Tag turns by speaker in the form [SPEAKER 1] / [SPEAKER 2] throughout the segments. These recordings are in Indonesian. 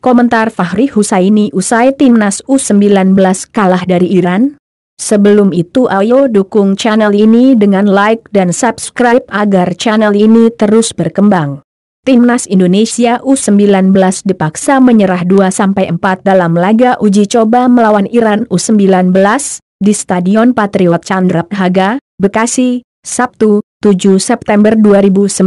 [SPEAKER 1] Komentar Fahri Husaini usai timnas U19 kalah dari Iran? Sebelum itu ayo dukung channel ini dengan like dan subscribe agar channel ini terus berkembang. Timnas Indonesia U19 dipaksa menyerah 2-4 dalam laga uji coba melawan Iran U19 di Stadion Patriot Chandra Chandraphaga, Bekasi, Sabtu, 7 September 2019.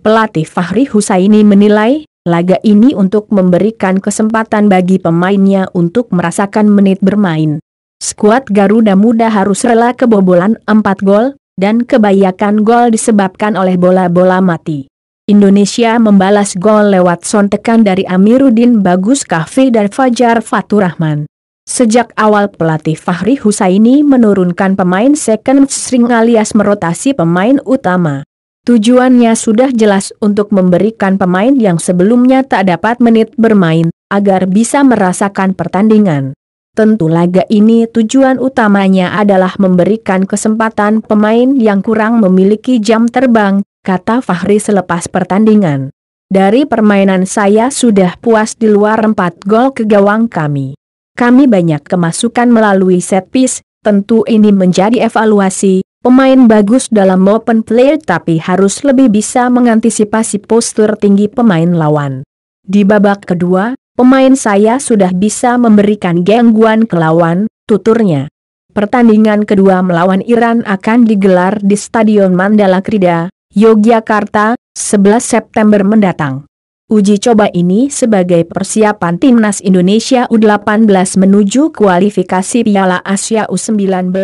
[SPEAKER 1] Pelatih Fahri Husaini menilai, Laga ini untuk memberikan kesempatan bagi pemainnya untuk merasakan menit bermain. Skuad Garuda Muda harus rela kebobolan 4 gol, dan kebanyakan gol disebabkan oleh bola-bola mati. Indonesia membalas gol lewat sontekan dari Amiruddin Bagus Kahfi dan Fajar Faturahman. Sejak awal pelatih Fahri Husaini menurunkan pemain second string alias merotasi pemain utama. Tujuannya sudah jelas untuk memberikan pemain yang sebelumnya tak dapat menit bermain, agar bisa merasakan pertandingan. Tentu laga ini tujuan utamanya adalah memberikan kesempatan pemain yang kurang memiliki jam terbang, kata Fahri selepas pertandingan. Dari permainan saya sudah puas di luar empat gol ke gawang kami. Kami banyak kemasukan melalui set piece, tentu ini menjadi evaluasi, Pemain bagus dalam open play tapi harus lebih bisa mengantisipasi postur tinggi pemain lawan. Di babak kedua, pemain saya sudah bisa memberikan gangguan ke lawan, tuturnya. Pertandingan kedua melawan Iran akan digelar di Stadion Mandala Krida, Yogyakarta, 11 September mendatang. Uji coba ini sebagai persiapan timnas Indonesia U18 menuju kualifikasi Piala Asia U19,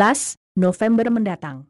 [SPEAKER 1] November mendatang.